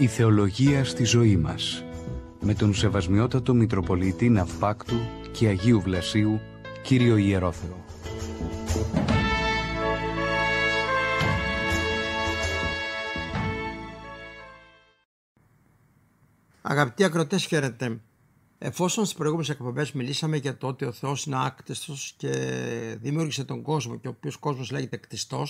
Η θεολογία στη ζωή μας με τον Σεβασμιότατο Μητροπολίτη Ναυπάκτου και Αγίου Βλασίου, Κύριο Ιερόθεο. Αγαπητοί ακροτές, χαίρετε. Εφόσον στις προηγούμενες εκπομπές μιλήσαμε για το ότι ο Θεός είναι άκτιστος και δημιούργησε τον κόσμο, και ο οποίος κόσμος λέγεται κτιστός,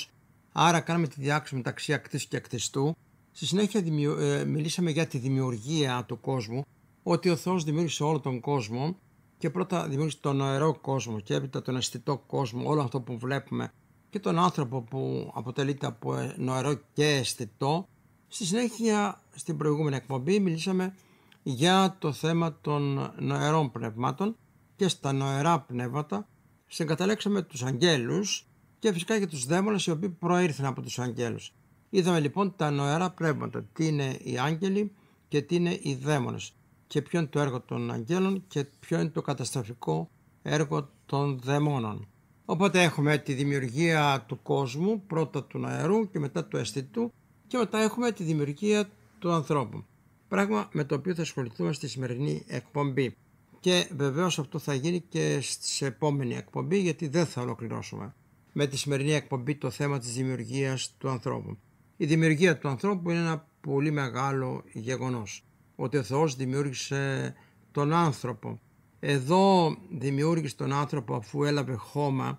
άρα κάνουμε τη διάκριση μεταξύ ακτής και ακτιστού, Στη συνέχεια ε, μιλήσαμε για τη δημιουργία του κόσμου, ότι ο Θεός δημιούργησε όλο τον κόσμο και πρώτα δημιούργησε τον αερό κόσμο και έπειτα τον αισθητό κόσμο, όλο αυτό που βλέπουμε και τον άνθρωπο που αποτελείται από ε, νοερό και αισθητό. Στη συνέχεια, στην προηγούμενη εκπομπή, μιλήσαμε για το θέμα των νοερών πνευμάτων και στα νοερά πνεύματα. Συγκαταλέξαμε τους αγγέλους και φυσικά και τους δαίμονες οι οποίοι προήρθαν από τους αγγέλους. Είδαμε λοιπόν τα νοερά πνεύματα, τι είναι οι άγγελοι και τι είναι οι δαίμονες και ποιο είναι το έργο των αγγέλων και ποιο είναι το καταστροφικό έργο των δαιμόνων. Οπότε έχουμε τη δημιουργία του κόσμου, πρώτα του νοερού και μετά του αισθητού και μετά έχουμε τη δημιουργία του ανθρώπου. Πράγμα με το οποίο θα ασχοληθούμε στη σημερινή εκπομπή. Και βεβαίως αυτό θα γίνει και στη επόμενη εκπομπή γιατί δεν θα ολοκληρώσουμε με τη σημερινή εκπομπή το θέμα της δημιουργίας του ανθρώπου. Η δημιουργία του ανθρώπου είναι ένα πολύ μεγάλο γεγονός. Ότι ο Θεός δημιούργησε τον άνθρωπο. Εδώ δημιούργησε τον άνθρωπο αφού έλαβε χώμα,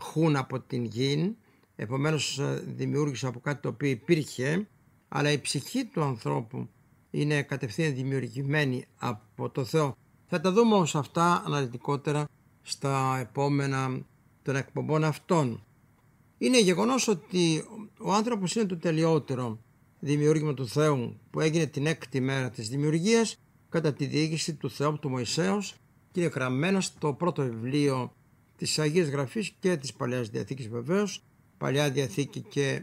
χούν από την γη, επομένως ε, δημιούργησε από κάτι το οποίο υπήρχε, αλλά η ψυχή του ανθρώπου είναι κατευθείαν δημιουργημένη από το Θεό. Θα τα δούμε όμως αυτά αναλυτικότερα στα επόμενα των εκπομπών αυτών είναι γεγονός ότι ο άνθρωπος είναι το τελειότερο δημιούργημα του Θεού που έγινε την έκτη μέρα της δημιουργίας κατά τη διοίκηση του Θεού του Μωυσέως και είναι γραμμένο στο πρώτο βιβλίο της Αγίας Γραφής και της Παλαιάς Διαθήκης Βεβαίως, Παλιά Διαθήκη και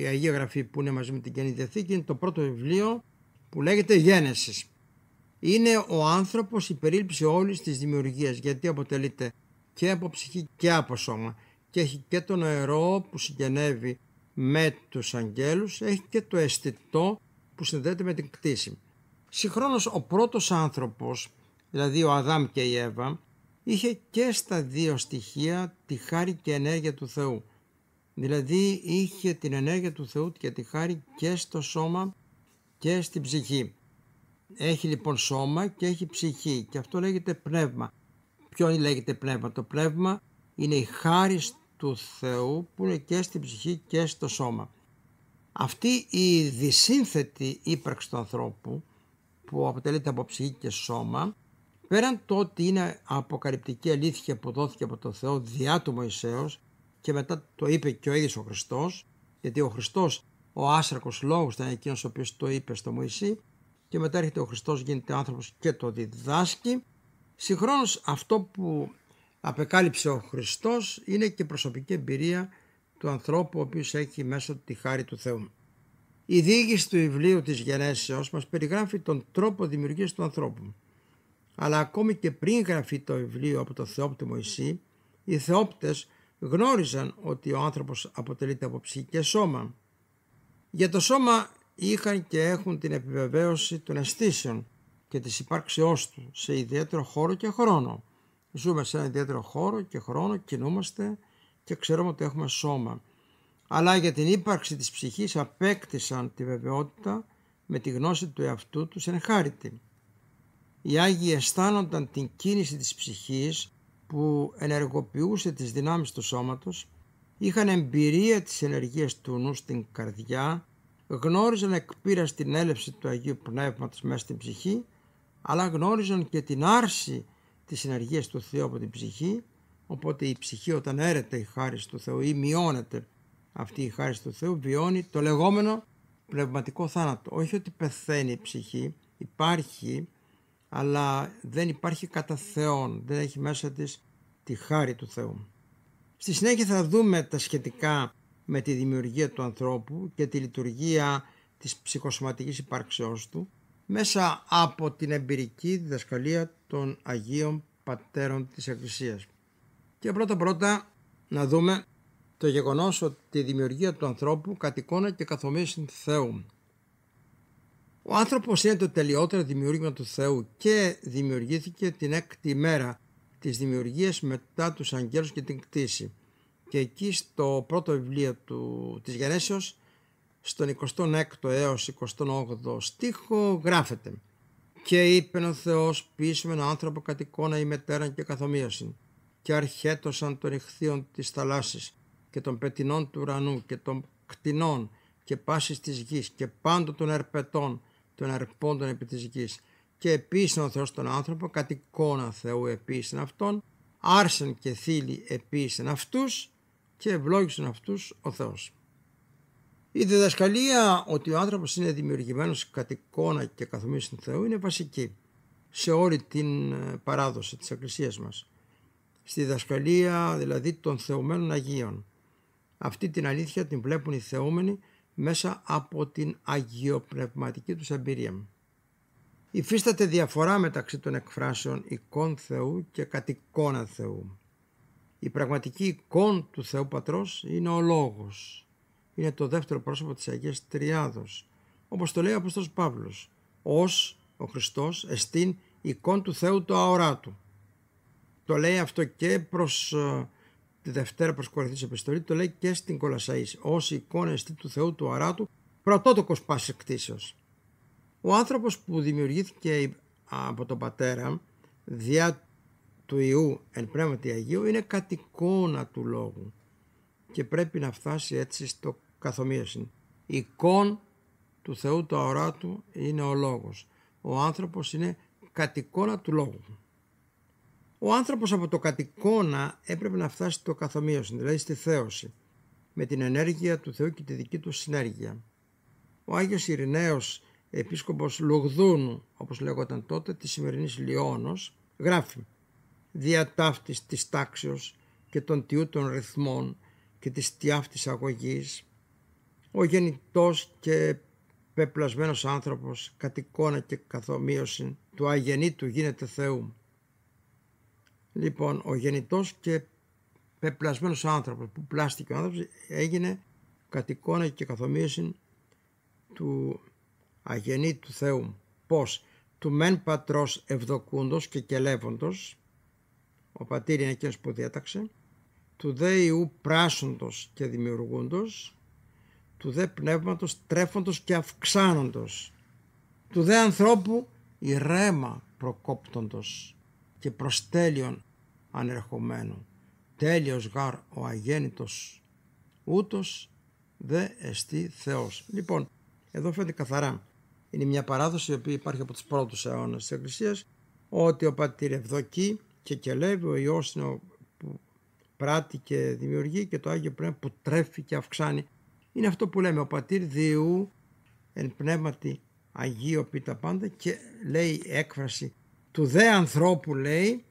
η Αγία Γραφή που είναι μαζί με την Καινή Διαθήκη είναι το πρώτο βιβλίο που λέγεται Γένεσης. Είναι ο άνθρωπος η περίληψη όλης της δημιουργίας γιατί αποτελείται και από ψυχή και από σώμα και έχει και το νερό που συγγενεύει με τους αγγέλους, έχει και το αισθητό που συνδέεται με την κτήση. Συγχρόνως ο πρώτος άνθρωπος, δηλαδή ο Αδάμ και η Εύα, είχε και στα δύο στοιχεία τη χάρη και ενέργεια του Θεού. Δηλαδή είχε την ενέργεια του Θεού και τη χάρη και στο σώμα και στην ψυχή. Έχει λοιπόν σώμα και έχει ψυχή και αυτό λέγεται πνεύμα. Ποιο λέγεται πνεύμα. Το πνεύμα είναι η χάρη του Θεού που είναι και στην ψυχή και στο σώμα. Αυτή η δυσύνθετη ύπαρξη του ανθρώπου που αποτελείται από ψυχή και σώμα πέραν το ότι είναι αποκαλυπτική αλήθεια που δόθηκε από τον Θεό διά του Μωυσέως και μετά το είπε και ο ίδιος ο Χριστός γιατί ο Χριστός ο άσρακος λόγος ήταν εκείνος ο οποίος το είπε στο Μωυσή και μετά έρχεται ο Χριστός γίνεται άνθρωπος και το διδάσκει συγχρόνως αυτό που απεκάλυψε ο Χριστός είναι και προσωπική εμπειρία του ανθρώπου ο οποίος έχει μέσω τη χάρη του Θεού. Η διήγηση του βιβλίου της Γενέσεως μας περιγράφει τον τρόπο δημιουργίας του ανθρώπου. Αλλά ακόμη και πριν γραφεί το βιβλίο από το Θεόπτη Μωυσή, οι Θεόπτες γνώριζαν ότι ο άνθρωπος αποτελείται από ψυχή και σώμα. Για το σώμα είχαν και έχουν την επιβεβαίωση των αισθήσεων και της υπάρξεώς του σε ιδιαίτερο χώρο και χρόνο ζούμε σε ένα ιδιαίτερο χώρο και χρόνο, κινούμαστε και ξέρουμε ότι έχουμε σώμα. Αλλά για την ύπαρξη της ψυχής απέκτησαν τη βεβαιότητα με τη γνώση του εαυτού τους ενχάρητη. Οι Άγιοι αισθάνονταν την κίνηση της ψυχής που ενεργοποιούσε τις δυνάμεις του σώματος, είχαν εμπειρία της ενεργίας του νου στην καρδιά, γνώριζαν εκ την έλευση του Αγίου Πνεύματος μέσα στην ψυχή, αλλά γνώριζαν και την άρση τις συνεργίες του Θεού από την ψυχή οπότε η ψυχή όταν έρεται η χάρη του Θεού ή μειώνεται αυτή η χάρη του Θεού βιώνει το λεγόμενο πνευματικό θάνατο. Όχι ότι πεθαίνει η ψυχή, υπάρχει αλλά δεν υπάρχει κατά Θεόν, δεν έχει μέσα της τη χάρη του Θεού. Στη συνέχεια θα δούμε τα σχετικά με τη δημιουργία του ανθρώπου και τη λειτουργία της ψυχοσωματικής υπάρξεώς του μέσα από την εμπειρική διδασκαλία των Αγίων Πατέρων της Εκκλησίας. Και πρώτα πρώτα να δούμε το γεγονός ότι η δημιουργία του ανθρώπου κατοικώνα και καθομίζει Θεού. Ο άνθρωπος είναι το τελειότερο δημιούργημα του Θεού και δημιουργήθηκε την έκτη μέρα της δημιουργίας μετά τους αγγέλους και την κτήση. Και εκεί στο πρώτο βιβλίο του, της Γενέσεως, στον 26ο έως 28ο στίχο γράφεται και είπε ο Θεός πείσμεν άνθρωπο κατ' εικόνα ημετέραν και καθομοίωσιν. Και αρχέτωσαν των ηχθείων της θαλάσσης και των πετινών του ουρανού και των κτηνών και πάσης της γης και πάντων των ερπετών των ερπόντων επί της γης. Και επίσης ο Θεός τον άνθρωπο κατ' εικόνα Θεού επίσης αυτόν. Άρσεν και θύλοι επίσης αυτούς και ευλόγησαν αυτούς ο Θεός. Η διδασκαλία ότι ο άνθρωπος είναι δημιουργημένος κατ' εικόνα και καθ' του Θεού είναι βασική σε όλη την ε, παράδοση της Εκκλησίας μας. Στη διδασκαλία δηλαδή των θεωμένων Αγίων. Αυτή την αλήθεια την βλέπουν οι θεόμενοι μέσα από την αγιοπνευματική τους εμπειρία. Υφίσταται διαφορά μεταξύ των εκφράσεων εικόν Θεού και κατ' εικόνα Θεού. Η πραγματική εικόν του Θεού Πατρός είναι ο Λόγος, είναι το δεύτερο πρόσωπο της Αγίας Τριάδος. Όπως το λέει ο Αποστός Παύλος, ως ο Χριστός εστίν εικόν του Θεού το αοράτου. Το λέει αυτό και προς ε, τη Δευτέρα προς Κορυθής Επιστολή, το λέει και στην Κολασαής, ως εικόν εστίν του Θεού του αοράτου, πρωτότοκος πάσης κτήσεως. Ο άνθρωπος που δημιουργήθηκε από τον Πατέρα, διά του Ιού εν πνεύματι Αγίου, είναι κατ' εικόνα του Λόγου και πρέπει να φτάσει έτσι στο η Εικόν του Θεού του αοράτου είναι ο λόγος. Ο άνθρωπος είναι κατ' εικόνα του λόγου. Ο άνθρωπος από το κατ' εικόνα έπρεπε να φτάσει στο καθομοίωση, δηλαδή στη θέωση, με την ενέργεια του Θεού και τη δική του συνέργεια. Ο Άγιος Ειρηναίος, επίσκοπος Λουγδούνου, όπως λέγονταν τότε, της σημερινής Λιώνος, γράφει «Διατάφτης της τάξεως και των τιού των ρυθμών και της τιάφτης αγωγής, ο γεννητός και πεπλασμένος άνθρωπος κατ' εικόνα και καθομοίωση του αγενήτου γίνεται Θεού. Λοιπόν, ο γεννητός και πεπλασμένος άνθρωπος που πλάστηκε ο άνθρωπος έγινε κατ' εικόνα και καθομοίωση του αγενήτου Θεού. Πώς? Του μεν πατρός ευδοκούντος και κελεύοντος, ο πατήρ είναι εκείνος που διέταξε, του δε ιού πράσοντος και δημιουργούντος, του δε πνεύματος τρέφοντος και αυξάνοντος, του δε ανθρώπου η ρέμα προκόπτοντος και προς τέλειον ανερχομένου, τέλειος γάρ ο αγέννητος, ούτως δε εστί Θεός. Λοιπόν, εδώ φαίνεται καθαρά. Είναι μια παράδοση η οποία υπάρχει από τους πρώτους αιώνες της Εκκλησίας, ότι ο πατήρ ευδοκεί και κελεύει ο Υιός είναι ο που πράττει και δημιουργεί και το Άγιο Πνεύμα που τρέφει και αυξάνει είναι αυτό που λέμε ο πατήρ Διού εν πνεύματι Αγίο πει τα πάντα και λέει έκφραση του δε ανθρώπου λέει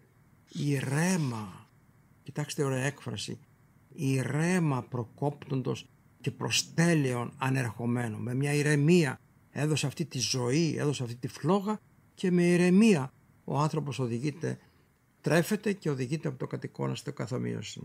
η ρέμα. Κοιτάξτε ωραία έκφραση. Η ρέμα προκόπτοντος και προστέλεων ανερχομένο. Με μια ηρεμία έδωσε αυτή τη ζωή, έδωσε αυτή τη φλόγα και με ηρεμία ο άνθρωπος οδηγείται, τρέφεται και οδηγείται από το κατοικόνα στο καθομοίωση.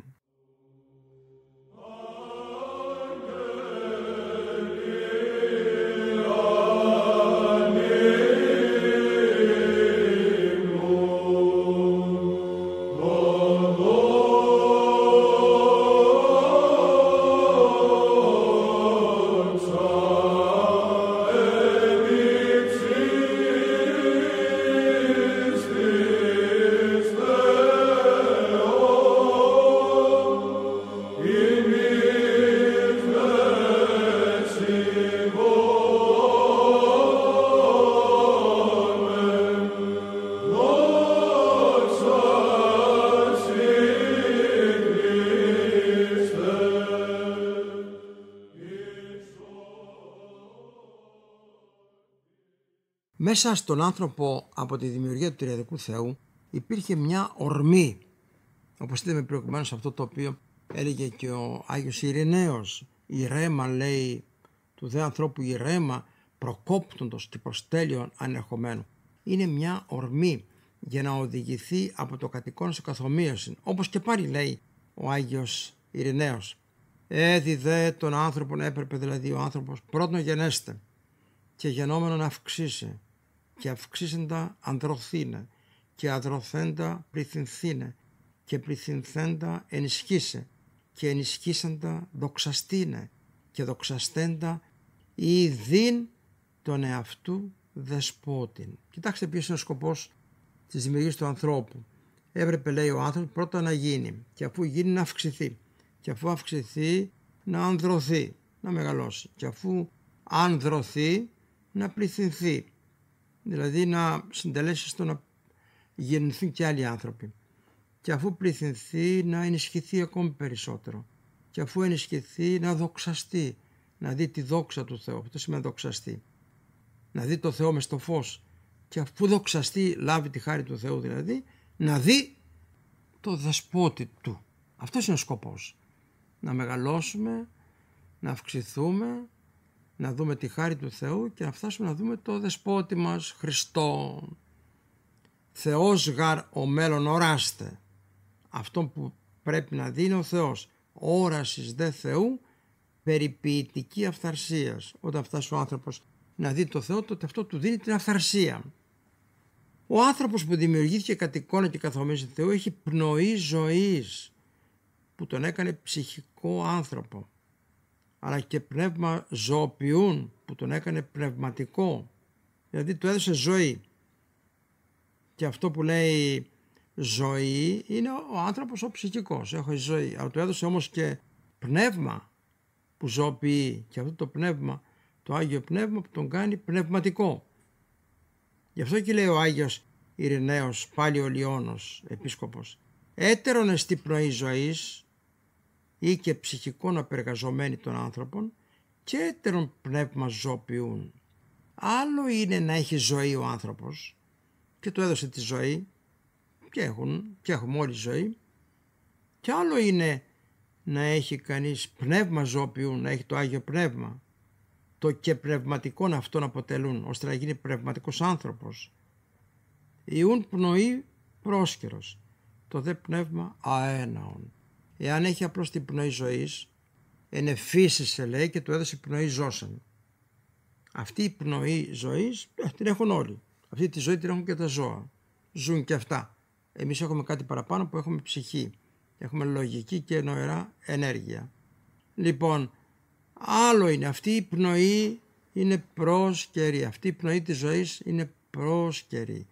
Μέσα στον άνθρωπο από τη δημιουργία του Τριαδικού Θεού υπήρχε μια ορμή, όπως είδαμε προηγουμένως αυτό το οποίο έλεγε και ο Άγιος Ειρηνέο Η ρέμα λέει του δε ανθρώπου η ρέμα προκόπτοντος και προστέλειον ανερχομένου. Είναι μια ορμή για να οδηγηθεί από το κατοικόν σε καθομοίωση. Όπως και πάλι λέει ο Άγιος Ειρηναίος. Έδιδε τον άνθρωπον έπρεπε δηλαδή ο άνθρωπος πρώτον γενέστε και να αυξήσει και αυξήσεντα ανδρωθήνε και αδροθέντα πληθυνθήνε και πληθυνθέντα ενισχύσε και ενισχύσαντα δοξαστήνε και δοξαστέντα δίν τον εαυτού δεσπότην. Κοιτάξτε ποιος είναι ο σκοπός της δημιουργίας του ανθρώπου. Έπρεπε λέει ο άνθρωπος πρώτα να γίνει και αφού γίνει να αυξηθεί και αφού αυξηθεί να ανδρωθεί, να μεγαλώσει και αφού ανδρωθεί να πληθυνθεί δηλαδή να συντελέσει στο να γεννηθούν και άλλοι άνθρωποι και αφού πληθυνθεί να ενισχυθεί ακόμη περισσότερο και αφού ενισχυθεί να δοξαστεί, να δει τη δόξα του Θεού, αυτό σημαίνει δοξαστεί, να δει το Θεό μες στο φως και αφού δοξαστεί λάβει τη χάρη του Θεού δηλαδή, να δει το δεσπότη του. Αυτός είναι ο σκοπός, να μεγαλώσουμε, να αυξηθούμε, να δούμε τη χάρη του Θεού και να φτάσουμε να δούμε το δεσπότη μας Χριστό. Θεός γαρ ο μέλλον οράστε. Αυτό που πρέπει να δίνει ο Θεός. Όρασης δε Θεού περιποιητική αυθαρσίας. Όταν φτάσει ο άνθρωπος να δει το Θεό τότε αυτό του δίνει την αυθαρσία. Ο άνθρωπος που δημιουργήθηκε κατ' εικόνα και καθομίζει Θεού έχει πνοή ζωής που τον έκανε ψυχικό άνθρωπο αλλά και πνεύμα ζωοποιούν που τον έκανε πνευματικό. Δηλαδή του έδωσε ζωή. Και αυτό που λέει ζωή είναι ο άνθρωπος ο ψυχικός. Έχω ζωή. Αλλά του έδωσε όμως και πνεύμα που ζωοποιεί. Και αυτό το πνεύμα, το Άγιο Πνεύμα που τον κάνει πνευματικό. Γι' αυτό και λέει ο Άγιος Ειρηναίος, πάλι ο Λιώνος, επίσκοπος. Έτερον εστί πνοή ζωής, ή και ψυχικών απεργαζομένων των άνθρωπων και έτερων πνεύμα ζωποιούν. Άλλο είναι να έχει ζωή ο άνθρωπος και του έδωσε τη ζωή και, έχουν, και έχουμε όλη ζωή και άλλο είναι να έχει κανείς πνεύμα ζώπιούν να έχει το Άγιο Πνεύμα το και πνευματικόν αυτών αποτελούν ώστε να γίνει πνευματικός άνθρωπος ιούν πνοή πρόσκαιρος το δε πνεύμα αέναον Εάν έχει απλώς την πνοή ζωής, ενεφύσισε λέει και του έδωσε πνοή ζώσαν. Αυτή η πνοή ζωής ε, την έχουν όλοι. Αυτή τη ζωή την έχουν και τα ζώα. Ζουν και αυτά. Εμείς έχουμε κάτι παραπάνω που έχουμε ψυχή. Έχουμε λογική και νοερά ενέργεια. Λοιπόν, άλλο είναι αυτή η πνοή είναι πρόσκαιρη. Αυτή η πνοή της ζωής είναι πρόσκαιρη.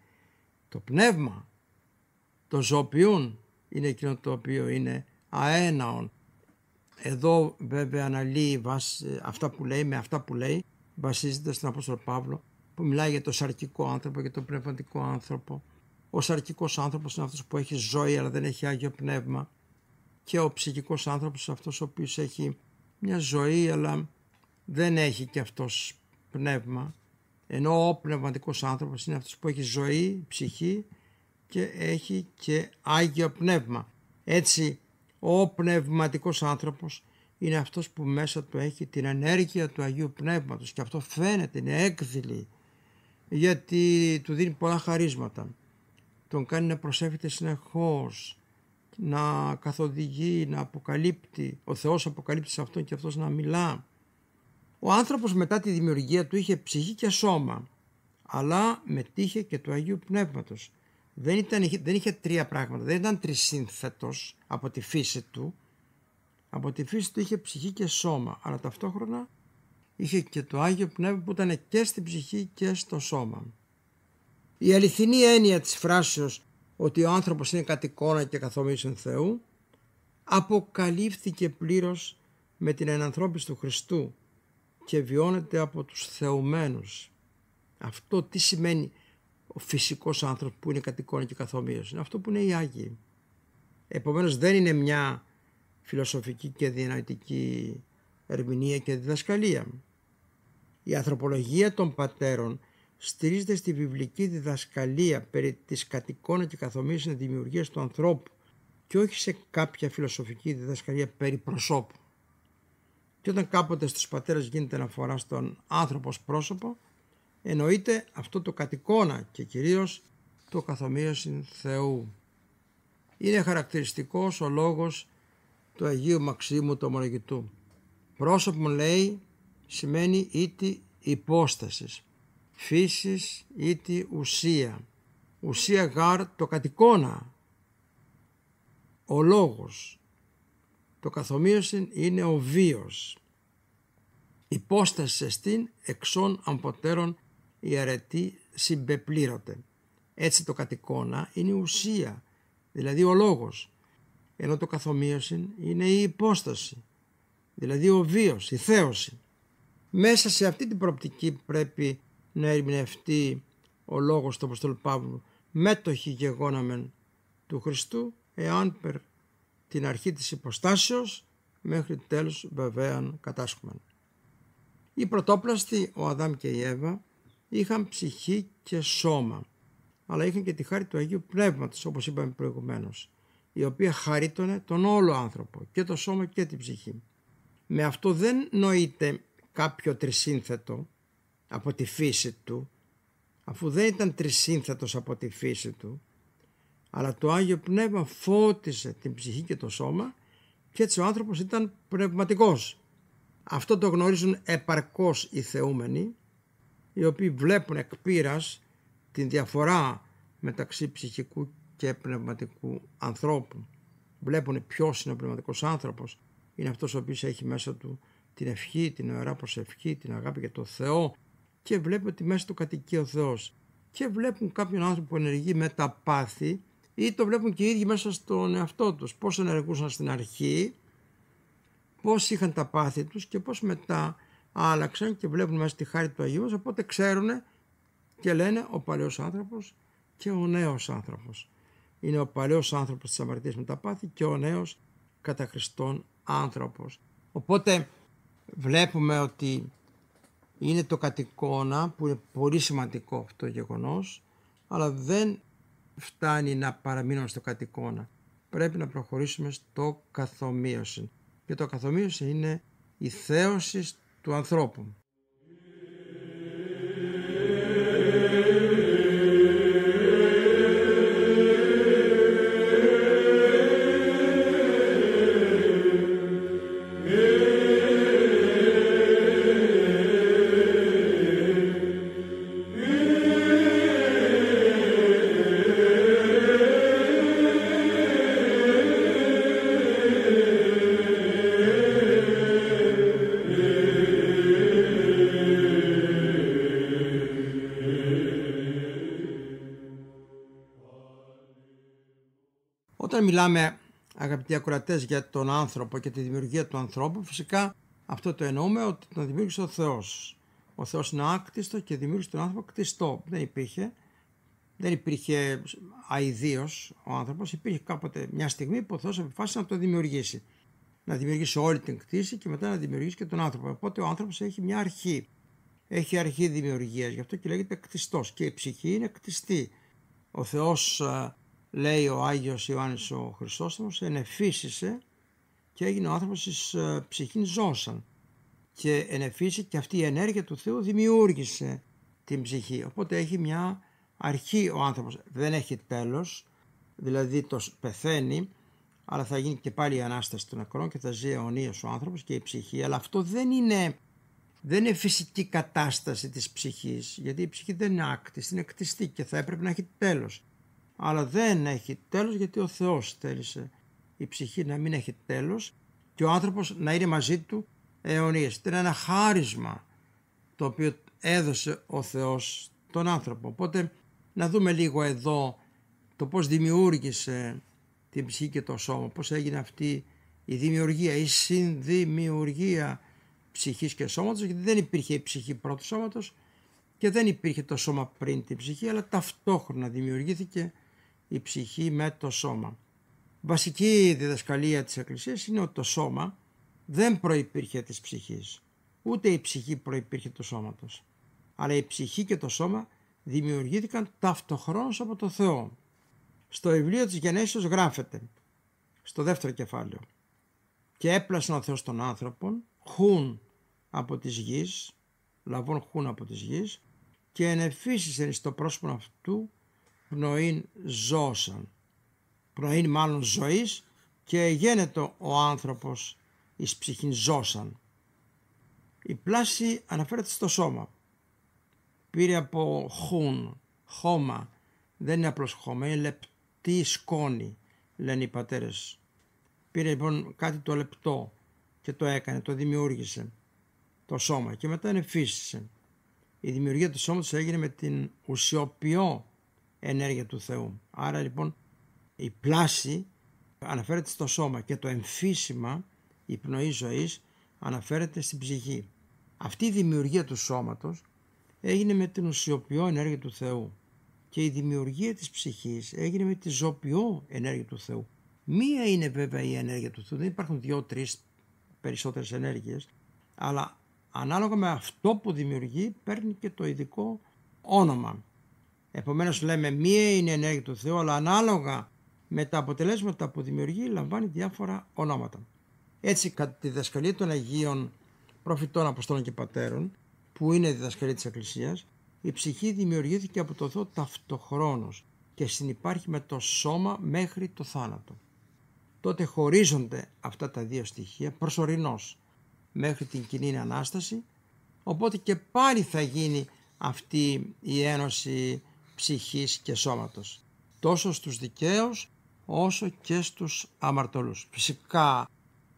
Το πνεύμα το ζωοποιούν είναι εκείνο το οποίο είναι αέναον. Εδώ βέβαια αναλύει αυτά που λέει με αυτά που λέει βασίζεται στον Απόστολο Παύλο που μιλάει για το σαρκικό άνθρωπο, για τον πνευματικό άνθρωπο. Ο σαρκικός άνθρωπος είναι αυτός που έχει ζωή αλλά δεν έχει Άγιο Πνεύμα και ο ψυχικός άνθρωπος είναι αυτός ο οποίος έχει μια ζωή αλλά δεν έχει και αυτός πνεύμα ενώ ο πνευματικός άνθρωπος είναι αυτός που έχει ζωή, ψυχή και έχει και Άγιο Πνεύμα. Έτσι ο πνευματικός άνθρωπος είναι αυτός που μέσα του έχει την ενέργεια του Αγίου Πνεύματος και αυτό φαίνεται, είναι έκδηλη γιατί του δίνει πολλά χαρίσματα. Τον κάνει να προσεύχεται συνεχώς, να καθοδηγεί, να αποκαλύπτει. Ο Θεός αποκαλύπτει σε αυτόν και αυτός να μιλά. Ο άνθρωπος μετά τη δημιουργία του είχε ψυχή και σώμα, αλλά μετήχε και του Αγίου Πνεύματος δεν, ήταν, δεν είχε τρία πράγματα. Δεν ήταν τρισύνθετος από τη φύση του. Από τη φύση του είχε ψυχή και σώμα. Αλλά ταυτόχρονα είχε και το Άγιο Πνεύμα που ήταν και στην ψυχή και στο σώμα. Η αληθινή έννοια της φράσεως ότι ο άνθρωπος είναι κατ' εικόνα και καθομίσουν Θεού αποκαλύφθηκε πλήρως με την ενανθρώπιση του Χριστού και βιώνεται από τους θεωμένους. Αυτό τι σημαίνει ο φυσικός άνθρωπος που είναι κατ' και καθομείος. Είναι αυτό που είναι οι Άγιοι. Επομένως, δεν είναι μια φιλοσοφική και δυνατική ερμηνεία και διδασκαλία. Η ανθρωπολογία των πατέρων στηρίζεται στη βιβλική διδασκαλία περί της κατ' και καθ' να δημιουργίας του ανθρώπου και όχι σε κάποια φιλοσοφική διδασκαλία περί προσώπου. Και όταν κάποτε στους πατέρες γίνεται αναφορά στον άνθρωπος πρόσωπο, εννοείται αυτό το κατοικόνα και κυρίως το καθομοίωση Θεού. Είναι χαρακτηριστικός ο λόγος του Αγίου Μαξίμου του Ομολογητού. μου λέει σημαίνει ήτι υπόστασης, φύσης ήτι ουσία, ουσία γάρ το κατοικώνα, ο λόγος. Το καθομοίωση είναι ο βίος. Υπόσταση στην εξών αμποτέρων η αρετοί συμπεπλήρωται. Έτσι το εικόνα είναι η ουσία, δηλαδή ο λόγος, ενώ το καθομοίωση είναι η υπόσταση, δηλαδή ο βίος, η θέωση. Μέσα σε αυτή την προοπτική πρέπει να ερμηνευτεί ο λόγος του Αποστόλου Παύλου μέτοχη γεγόναμεν του Χριστού, εάν περ την αρχή της υποστάσεως μέχρι τέλος βεβαίαν κατάσχουμεν. Οι πρωτόπλαστοι, ο Αδάμ και η Εύα, είχαν ψυχή και σώμα, αλλά είχαν και τη χάρη του Αγίου Πνεύματος, όπως είπαμε προηγουμένως, η οποία χαρίτωνε τον όλο άνθρωπο, και το σώμα και την ψυχή. Με αυτό δεν νοείται κάποιο τρισύνθετο από τη φύση του, αφού δεν ήταν τρισύνθετος από τη φύση του, αλλά το Άγιο Πνεύμα φώτισε την ψυχή και το σώμα και έτσι ο άνθρωπος ήταν πνευματικός. Αυτό το γνωρίζουν επαρκώς οι θεούμενοι οι οποίοι βλέπουν εκ πείρας την διαφορά μεταξύ ψυχικού και πνευματικού ανθρώπου. Βλέπουν ποιος είναι ο πνευματικός άνθρωπος. Είναι αυτός ο οποίος έχει μέσα του την ευχή, την ωραία προσευχή, την αγάπη για το Θεό και βλέπουν ότι μέσα του κατοικεί ο Θεός. Και βλέπουν κάποιον άνθρωπο που ενεργεί με τα πάθη ή το βλέπουν και οι ίδιοι μέσα στον εαυτό τους. Πώς ενεργούσαν στην αρχή, πώς είχαν τα πάθη τους και πώς μετά άλλαξαν και βλέπουν μέσα τη χάρη του Αγίου μας, οπότε ξέρουν και λένε ο παλαιός άνθρωπος και ο νέος άνθρωπος. Είναι ο παλαιός άνθρωπος της αμαρτίας με τα πάθη και ο νέος κατά Χριστόν άνθρωπος. Οπότε βλέπουμε ότι είναι το κατοικόνα που είναι πολύ σημαντικό αυτό το γεγονός, αλλά δεν φτάνει να παραμείνουμε στο κατοικόνα. Πρέπει να προχωρήσουμε στο καθομοίωση. Και το καθομοίωση είναι η θέωση του ανθρώπου. Όταν μιλάμε αγαπητοί ακροατές για τον άνθρωπο και τη δημιουργία του ανθρώπου φυσικά αυτό το εννοούμε ότι τον δημιούργησε ο Θεός. Ο Θεός είναι άκτιστο και δημιούργησε τον άνθρωπο κτιστό. Δεν υπήρχε, δεν υπήρχε αηδίως ο άνθρωπος, υπήρχε κάποτε μια στιγμή που ο Θεός αποφάσισε να το δημιουργήσει. Να δημιουργήσει όλη την κτήση και μετά να δημιουργήσει και τον άνθρωπο. Οπότε ο άνθρωπος έχει μια αρχή. Έχει αρχή δημιουργίας, γι' αυτό και λέγεται κτιστός. και η ψυχή είναι κτιστή. Ο Θεός. Ε, λέει ο Άγιος Ιωάννης ο Χριστόστομος ενεφύσισε και έγινε ο άνθρωπος της ε, ψυχήν ζώσαν και ενεφύσισε και αυτή η ενέργεια του Θεού δημιούργησε την ψυχή οπότε έχει μια αρχή ο άνθρωπος δεν έχει τέλος δηλαδή το πεθαίνει αλλά θα γίνει και πάλι η Ανάσταση των Ακρών και θα ζει αιωνίως ο άνθρωπος και η ψυχή αλλά αυτό δεν είναι δεν είναι φυσική κατάσταση της ψυχής γιατί η ψυχή δεν είναι άκτη, είναι κτιστή και θα έπρεπε να έχει τέλος αλλά δεν έχει τέλος γιατί ο Θεός θέλησε η ψυχή να μην έχει τέλος και ο άνθρωπος να είναι μαζί του αιωνίες. Ήταν ένα χάρισμα το οποίο έδωσε ο Θεός τον άνθρωπο. Οπότε να δούμε λίγο εδώ το πώς δημιούργησε την ψυχή και το σώμα, πώς έγινε αυτή η δημιουργία, η συνδημιουργία ψυχής και σώματος, γιατί δεν υπήρχε η ψυχή πρώτου σώματος και δεν υπήρχε το σώμα πριν την ψυχή, αλλά ταυτόχρονα δημιουργήθηκε η ψυχή με το σώμα. Βασική διδασκαλία της Εκκλησίας είναι ότι το σώμα δεν προϋπήρχε της ψυχής, ούτε η ψυχή προϋπήρχε του σώματος. Αλλά η ψυχή και το σώμα δημιουργήθηκαν ταυτοχρόνως από το Θεό. Στο βιβλίο της Γενέσεως γράφεται, στο δεύτερο κεφάλαιο, «Και έπλασαν ο Θεός των άνθρωπων, χούν από της γης, λαβών χούν από της γης, και ενεφύσισαν στο πρόσωπο αυτού πνοήν ζώσαν, πνοήν μάλλον ζωής και γένετο ο άνθρωπος εις ψυχήν ζώσαν. Η πλάση αναφέρεται στο σώμα. Πήρε από χουν, χώμα, δεν είναι απλώς χώμα, είναι λεπτή σκόνη, λένε οι πατέρες. Πήρε λοιπόν κάτι το λεπτό και το έκανε, το δημιούργησε το σώμα και μετά είναι Η δημιουργία του σώματος έγινε με την ουσιοποιό ενέργεια του Θεού. Άρα λοιπόν η πλάση αναφέρεται στο σώμα και το εμφύσιμα, η πνοή ζωής, αναφέρεται στην ψυχή. Αυτή η δημιουργία του σώματος έγινε με την ουσιοποιό ενέργεια του Θεού και η δημιουργία της ψυχής έγινε με τη ζωπιό ενέργεια του Θεού. Μία είναι βέβαια η ενέργεια του Θεού, δεν υπάρχουν δύο, τρεις περισσότερες ενέργειες, αλλά ανάλογα με αυτό που δημιουργεί παίρνει και το ειδικό όνομα. Επομένως, λέμε μία είναι η ενέργεια του Θεού αλλά ανάλογα με τα αποτελέσματα που δημιουργεί λαμβάνει διάφορα ονόματα. Έτσι κατά τη διδασκαλία των Αγίων Προφητών Αποστόλων και Πατέρων που είναι διδασκαλία της εκκλησίας, η ψυχή δημιουργήθηκε από το Θεό ταυτοχρόνως και συνεπάρχει με το σώμα μέχρι το θάνατο. Τότε χωρίζονται αυτά τα δύο στοιχεία προσωρινώς μέχρι την κοινή Ανάσταση οπότε και πάλι θα γίνει αυτή η ένωση ψυχής και σώματος, τόσο στους δικαίους όσο και στους αμαρτωλούς. Φυσικά,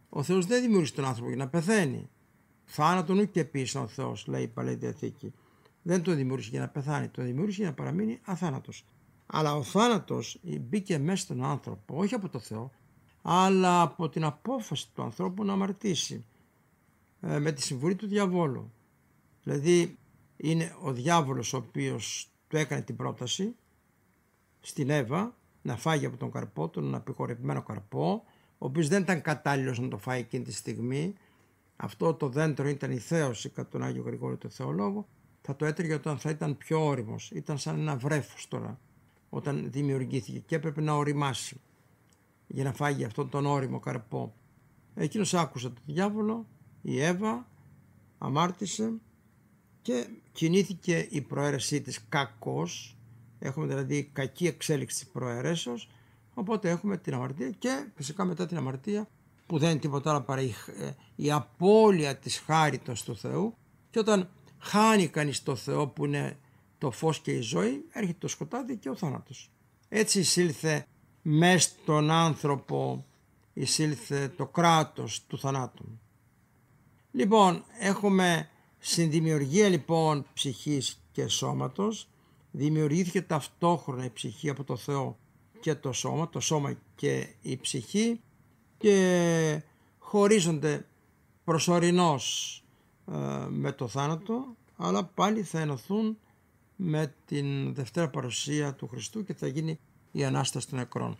ο Θεός δεν δημιούργησε τον άνθρωπο για να πεθαίνει. Θάνατον ούτε πίσω ο Θεός, λέει η Παλαιή Δεν τον δημιούργησε για να πεθάνει, τον δημιούργησε για να παραμείνει αθάνατος. Αλλά ο θάνατος μπήκε μέσα στον άνθρωπο, όχι από το Θεό, αλλά από την απόφαση του ανθρώπου να αμαρτήσει ε, με τη συμβουλή του διαβόλου. Δηλαδή είναι ο διάβολος ο οποίος του έκανε την πρόταση στην Εύα να φάγει από τον καρπό του, ένα καρπό, ο οποίος δεν ήταν κατάλληλος να το φάει εκείνη τη στιγμή. Αυτό το δέντρο ήταν η θέωση κατά τον Άγιο Γρηγόριο του θεολόγου. Θα το έτρεγε όταν θα ήταν πιο όριμος. Ήταν σαν ένα βρέφος τώρα όταν δημιουργήθηκε και έπρεπε να οριμάσει για να φάγει αυτόν τον όριμο καρπό. Εκείνος άκουσε τον διάβολο, η Εύα αμάρτησε και κινήθηκε η προαίρεσή της κακός έχουμε δηλαδή κακή εξέλιξη της οπότε έχουμε την αμαρτία και φυσικά μετά την αμαρτία που δεν είναι τίποτα άλλο παρά η, ε, η απώλεια της χάριτος του Θεού και όταν χάνει κανείς το Θεό που είναι το φως και η ζωή έρχεται το σκοτάδι και ο θάνατος. Έτσι εισήλθε μες στον άνθρωπο εισήλθε το κράτος του θανάτου. Λοιπόν, έχουμε στην δημιουργία λοιπόν ψυχής και σώματος δημιουργήθηκε ταυτόχρονα η ψυχή από το Θεό και το σώμα, το σώμα και η ψυχή και χωρίζονται προσωρινώς ε, με το θάνατο αλλά πάλι θα ενωθούν με την δευτέρα παρουσία του Χριστού και θα γίνει η Ανάσταση των νεκρών.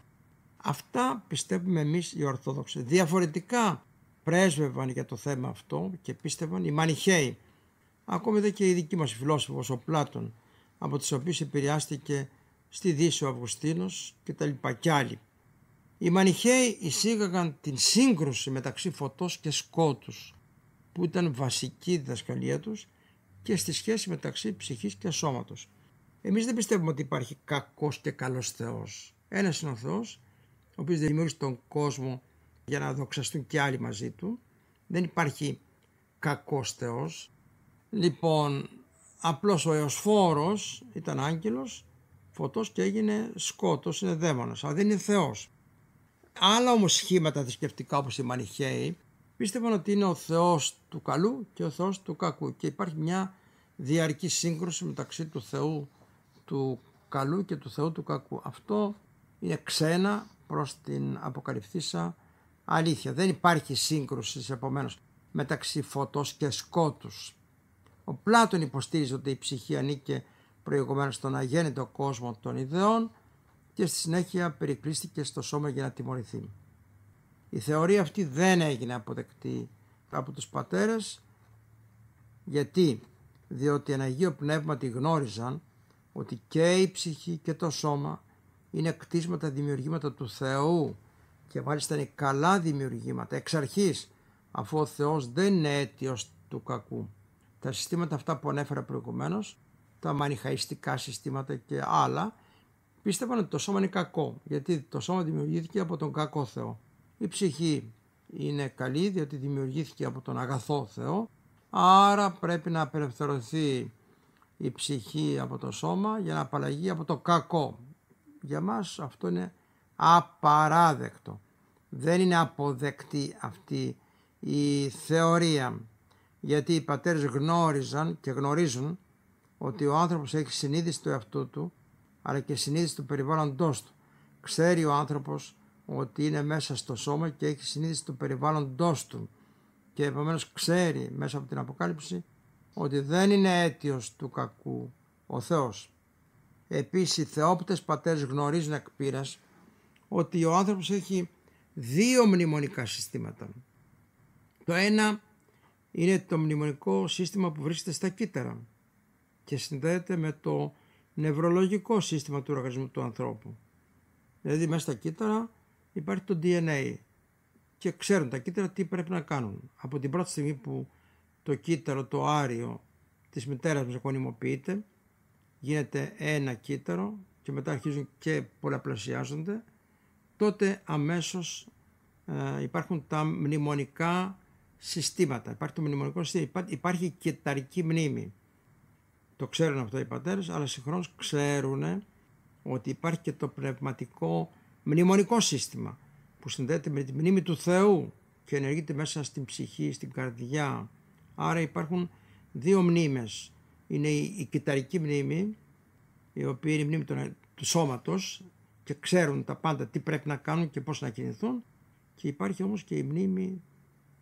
Αυτά πιστεύουμε εμείς οι Ορθόδοξοι. Διαφορετικά πρέσβευαν για το θέμα αυτό και πίστευαν οι Μανιχαίοι Ακόμη δε και η δική μας φιλόσοφος ο Πλάτων, από τις οποίες επηρεάστηκε στη Δύση ο Αυγουστίνος και τα λοιπά κι άλλοι. Οι Μανιχαίοι εισήγαγαν την σύγκρουση μεταξύ φωτός και σκότους, που ήταν βασική διδασκαλία τους και στη σχέση μεταξύ ψυχής και σώματος. Εμείς δεν πιστεύουμε ότι υπάρχει κακός και καλός Θεός. Ένας είναι ο Θεός, ο οποίος δημιούργησε τον κόσμο για να δοξαστούν και άλλοι μαζί του. Δεν υπάρχει κακός Θεός, Λοιπόν, απλώς ο Εωσφόρος ήταν άγγελος, φωτός και έγινε σκότος, είναι δαίμονας, αλλά δεν είναι θεός. Άλλα όμως σχήματα θρησκευτικά όπως οι Μανιχαίοι πίστευαν ότι είναι ο θεός του καλού και ο θεός του κακού και υπάρχει μια διαρκή σύγκρουση μεταξύ του θεού του καλού και του θεού του κακού. Αυτό είναι ξένα προς την αποκαλυφθήσα αλήθεια. Δεν υπάρχει σύγκρουση επομένως μεταξύ φωτός και σκότους. Ο Πλάτων υποστήριζε ότι η ψυχή ανήκε προηγουμένως στον αγέννητο κόσμο των ιδεών και στη συνέχεια περικλείστηκε στο σώμα για να τιμωρηθεί. Η θεωρία αυτή δεν έγινε αποδεκτή από τους πατέρες γιατί διότι οι Αγίο Πνεύμα τη γνώριζαν ότι και η ψυχή και το σώμα είναι κτίσματα δημιουργήματα του Θεού και μάλιστα είναι καλά δημιουργήματα εξ αρχής αφού ο Θεός δεν είναι αίτιος του κακού τα συστήματα αυτά που ανέφερα προηγουμένως, τα μανιχαϊστικά συστήματα και άλλα, πίστευαν ότι το σώμα είναι κακό, γιατί το σώμα δημιουργήθηκε από τον κακό Θεό. Η ψυχή είναι καλή διότι δημιουργήθηκε από τον αγαθό Θεό, άρα πρέπει να απελευθερωθεί η ψυχή από το σώμα για να απαλλαγεί από το κακό. Για μας αυτό είναι απαράδεκτο. Δεν είναι αποδεκτή αυτή η θεωρία γιατί οι πατέρες γνώριζαν και γνωρίζουν ότι ο άνθρωπος έχει συνείδηση του εαυτού του αλλά και συνείδηση του περιβάλλοντος του. Ξέρει ο άνθρωπος ότι είναι μέσα στο σώμα και έχει συνείδηση του περιβάλλοντος του και επομένως ξέρει μέσα από την Αποκάλυψη ότι δεν είναι αίτιος του κακού ο Θεός. Επίσης οι θεόπτες πατέρες γνωρίζουν εκ πείρας ότι ο άνθρωπος έχει δύο μνημονικά συστήματα. Το ένα είναι το μνημονικό σύστημα που βρίσκεται στα κύτταρα και συνδέεται με το νευρολογικό σύστημα του οργανισμού του ανθρώπου. Δηλαδή μέσα στα κύτταρα υπάρχει το DNA και ξέρουν τα κύτταρα τι πρέπει να κάνουν. Από την πρώτη στιγμή που το κύτταρο, το άριο της μητέρας μας γονιμοποιείται, γίνεται ένα κύτταρο και μετά αρχίζουν και πολλαπλασιάζονται, τότε αμέσως ε, υπάρχουν τα μνημονικά συστήματα. Υπάρχει το μνημονικό σύστημα, υπάρχει η κεταρική μνήμη. Το ξέρουν αυτό οι πατέρες, αλλά συγχρόνως ξέρουν ότι υπάρχει και το πνευματικό μνημονικό σύστημα που συνδέεται με τη μνήμη του Θεού και ενεργείται μέσα στην ψυχή, στην καρδιά. Άρα υπάρχουν δύο μνήμες. Είναι η κεταρική μνήμη, η οποία είναι η μνήμη του σώματος και ξέρουν τα πάντα τι πρέπει να κάνουν και πώς να κινηθούν και υπάρχει όμως και η μνήμη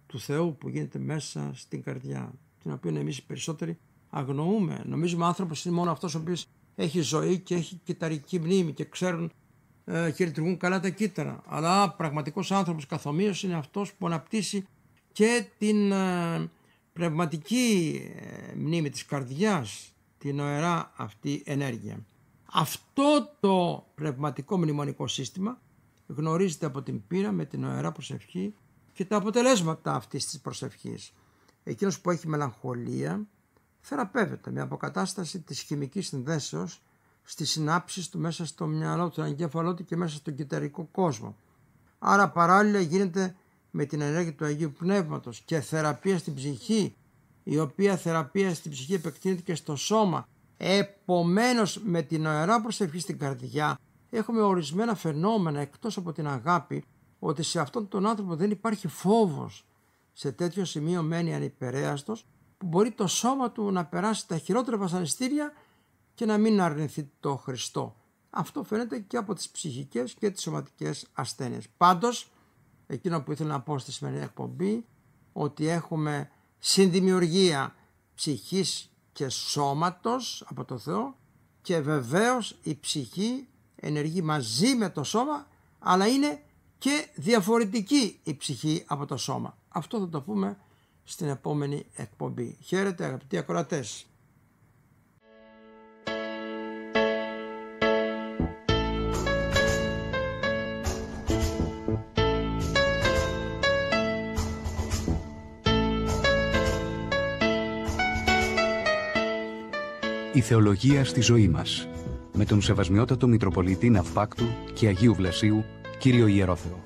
του Θεού που γίνεται μέσα στην καρδιά, την οποία εμείς οι περισσότεροι αγνοούμε. Νομίζουμε άνθρωπος είναι μόνο αυτός ο οποίος έχει ζωή και έχει κυταρική μνήμη και ξέρουν ε, και λειτουργούν καλά τα κύτταρα. Αλλά πραγματικός άνθρωπος καθομοίως είναι αυτός που αναπτύσσει και την ε, πνευματική ε, μνήμη της καρδιάς, την νοερά αυτή ενέργεια. Αυτό το πνευματικό μνημονικό σύστημα γνωρίζεται από την πείρα με την νοερά προσευχή και τα αποτελέσματα αυτής της προσευχής. Εκείνος που έχει μελαγχολία θεραπεύεται με αποκατάσταση της χημικής συνδέσεως στις συνάψεις του μέσα στο μυαλό του, εγκέφαλό του και μέσα στον κυταρικό κόσμο. Άρα παράλληλα γίνεται με την ενέργεια του Αγίου Πνεύματος και θεραπεία στην ψυχή, η οποία θεραπεία στην ψυχή επεκτείνεται και στο σώμα. Επομένως με την αερά προσευχή στην καρδιά έχουμε ορισμένα φαινόμενα εκτός από την αγάπη ότι σε αυτόν τον άνθρωπο δεν υπάρχει φόβος. Σε τέτοιο σημείο μένει ανυπερέαστος που μπορεί το σώμα του να περάσει τα χειρότερα βασανιστήρια και να μην αρνηθεί το Χριστό. Αυτό φαίνεται και από τις ψυχικές και τις σωματικές ασθένειες. Πάντως, εκείνο που ήθελα να πω στη σημερινή εκπομπή, ότι έχουμε συνδημιουργία ψυχής και σώματος από το Θεό και βεβαίως η ψυχή ενεργεί μαζί με το σώμα, αλλά είναι και διαφορετική η ψυχή από το σώμα. Αυτό θα το πούμε στην επόμενη εκπομπή. Χαίρετε αγαπητοί ακροατές. Η θεολογία στη ζωή μας με τον Σεβασμιότατο Μητροπολίτη Ναυπάκτου και Αγίου Βλασίου Κύριο Ιερόθεο.